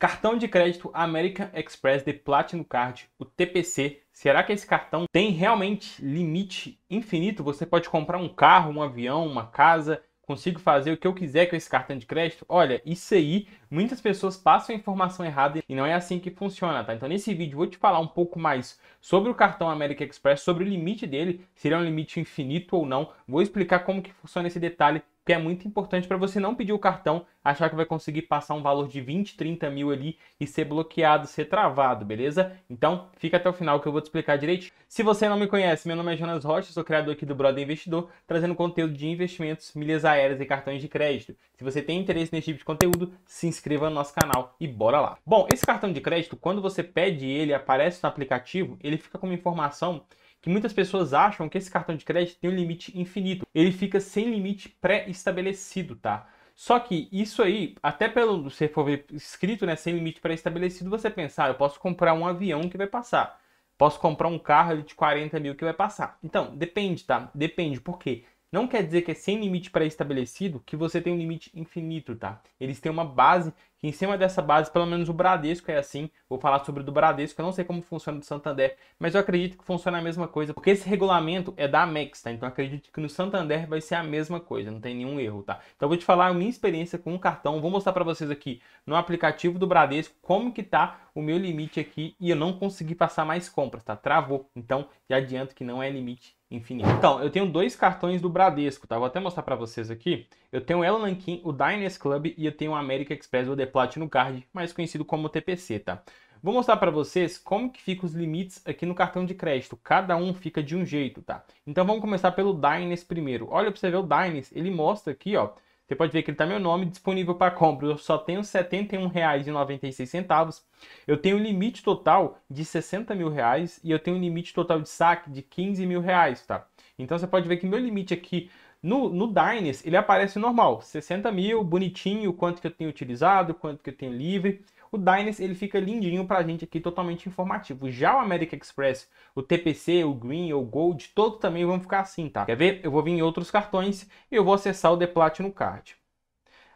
Cartão de crédito American Express de Platinum Card, o TPC. Será que esse cartão tem realmente limite infinito? Você pode comprar um carro, um avião, uma casa, consigo fazer o que eu quiser com esse cartão de crédito? Olha, isso aí, muitas pessoas passam a informação errada e não é assim que funciona, tá? Então nesse vídeo vou te falar um pouco mais sobre o cartão American Express, sobre o limite dele, se ele é um limite infinito ou não. Vou explicar como que funciona esse detalhe que é muito importante para você não pedir o cartão, achar que vai conseguir passar um valor de 20, 30 mil ali e ser bloqueado, ser travado, beleza? Então, fica até o final que eu vou te explicar direitinho. Se você não me conhece, meu nome é Jonas Rocha, sou criador aqui do Brother Investidor, trazendo conteúdo de investimentos, milhas aéreas e cartões de crédito. Se você tem interesse nesse tipo de conteúdo, se inscreva no nosso canal e bora lá. Bom, esse cartão de crédito, quando você pede ele, aparece no aplicativo, ele fica com uma informação que muitas pessoas acham que esse cartão de crédito tem um limite infinito. Ele fica sem limite pré-estabelecido, tá? Só que isso aí, até pelo se for ver escrito, né, sem limite pré-estabelecido, você pensar, ah, eu posso comprar um avião que vai passar. Posso comprar um carro de 40 mil que vai passar. Então, depende, tá? Depende, por quê? Não quer dizer que é sem limite pré-estabelecido que você tem um limite infinito, tá? Eles têm uma base que em cima dessa base, pelo menos o Bradesco é assim, vou falar sobre o do Bradesco, eu não sei como funciona o do Santander, mas eu acredito que funciona a mesma coisa, porque esse regulamento é da Amex, tá? Então acredito que no Santander vai ser a mesma coisa, não tem nenhum erro, tá? Então eu vou te falar a minha experiência com o cartão, vou mostrar para vocês aqui no aplicativo do Bradesco como que tá o meu limite aqui e eu não consegui passar mais compras, tá? Travou, então já adianto que não é limite infinito. Então, eu tenho dois cartões do Bradesco, tá? Vou até mostrar para vocês aqui. Eu tenho o Elan Nankin, o Diners Club e eu tenho o America Express ou The Platinum Card, mais conhecido como TPC, tá? Vou mostrar para vocês como que ficam os limites aqui no cartão de crédito. Cada um fica de um jeito, tá? Então vamos começar pelo Diners primeiro. Olha para você ver o Diners, ele mostra aqui, ó, você pode ver que ele está meu nome disponível para compra. Eu só tenho R$ 71,96. Eu tenho um limite total de 60 mil reais e eu tenho um limite total de saque de 15 mil reais, tá? Então você pode ver que meu limite aqui no, no Dynes, ele aparece normal, 60 mil, bonitinho, quanto que eu tenho utilizado, quanto que eu tenho livre. O Dynes, ele fica lindinho pra gente aqui, totalmente informativo. Já o American Express, o TPC, o Green, o Gold, todo também vão ficar assim, tá? Quer ver? Eu vou vir em outros cartões e eu vou acessar o The Platinum Card.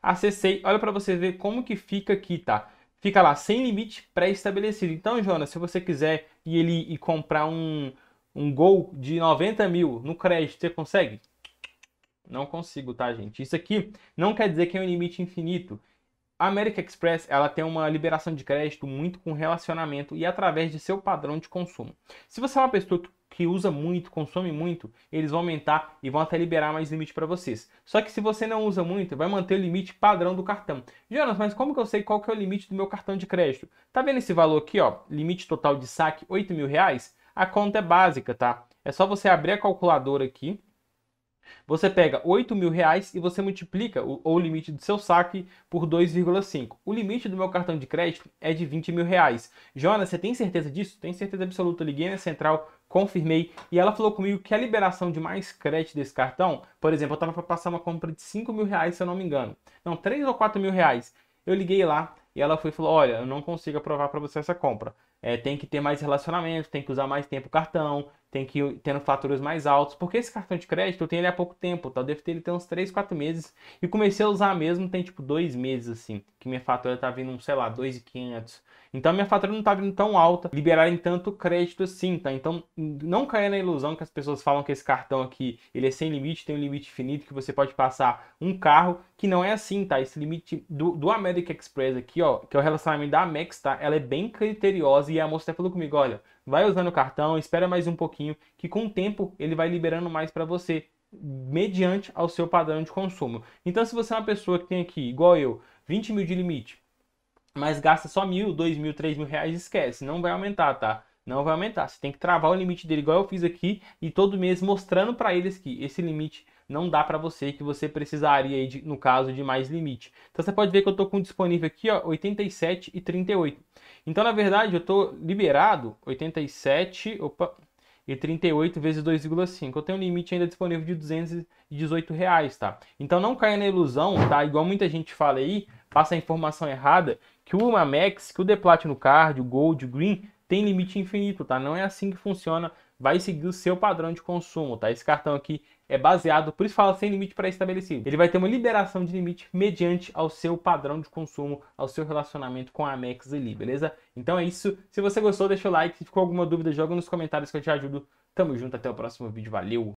Acessei, olha pra você ver como que fica aqui, tá? Fica lá, sem limite pré-estabelecido. Então, Jonas, se você quiser ir ali e comprar um, um Gol de 90 mil no crédito, você consegue? Não consigo, tá, gente? Isso aqui não quer dizer que é um limite infinito. A American Express ela tem uma liberação de crédito muito com relacionamento e através de seu padrão de consumo. Se você é uma pessoa que usa muito, consome muito, eles vão aumentar e vão até liberar mais limite para vocês. Só que se você não usa muito, vai manter o limite padrão do cartão. Jonas, mas como que eu sei qual que é o limite do meu cartão de crédito? Tá vendo esse valor aqui, ó? Limite total de saque, 8 mil reais? A conta é básica, tá? É só você abrir a calculadora aqui, você pega 8 mil reais e você multiplica o, o limite do seu saque por 2,5. O limite do meu cartão de crédito é de 20 mil reais. Jonas, você tem certeza disso? Tem certeza absoluta. Liguei na central, confirmei e ela falou comigo que a liberação de mais crédito desse cartão, por exemplo, eu estava para passar uma compra de 5 mil reais, se eu não me engano. Não, 3 ou 4 mil reais. Eu liguei lá e ela foi e falou: Olha, eu não consigo aprovar para você essa compra. É, tem que ter mais relacionamento, tem que usar mais tempo o cartão, tem que ir tendo faturas mais altos, porque esse cartão de crédito eu tenho ele há pouco tempo, tá? Eu devo ter ele tem uns 3, 4 meses, e comecei a usar mesmo tem tipo dois meses, assim, que minha fatura tá vindo, sei lá, 2,500. Então minha fatura não tá vindo tão alta, liberarem tanto crédito assim, tá? Então não caia na ilusão que as pessoas falam que esse cartão aqui, ele é sem limite, tem um limite finito que você pode passar um carro, que não é assim, tá? Esse limite do, do American Express aqui, ó, que é o relacionamento da Amex, tá? Ela é bem criteriosa e a moça até falou comigo, olha, vai usando o cartão, espera mais um pouquinho, que com o tempo ele vai liberando mais para você, mediante ao seu padrão de consumo. Então, se você é uma pessoa que tem aqui, igual eu, 20 mil de limite, mas gasta só mil, dois mil, três mil reais, esquece, não vai aumentar, tá? Não vai aumentar. Você tem que travar o limite dele, igual eu fiz aqui, e todo mês mostrando para eles que esse limite não dá para você que você precisaria de, no caso de mais limite. Então você pode ver que eu estou com disponível aqui, ó, 87 e 38. Então na verdade eu estou liberado 87, opa, e 38 vezes 2,5. Eu tenho um limite ainda disponível de 218 reais, tá? Então não caia na ilusão, tá? Igual muita gente fala aí, passa a informação errada, que o max que o Deplat no Card, o Gold, o Green, tem limite infinito, tá? Não é assim que funciona vai seguir o seu padrão de consumo, tá? Esse cartão aqui é baseado, por isso fala sem limite pré-estabelecido. Ele vai ter uma liberação de limite mediante ao seu padrão de consumo, ao seu relacionamento com a Amex ali, beleza? Então é isso. Se você gostou, deixa o like. Se ficou alguma dúvida, joga nos comentários que eu te ajudo. Tamo junto, até o próximo vídeo. Valeu!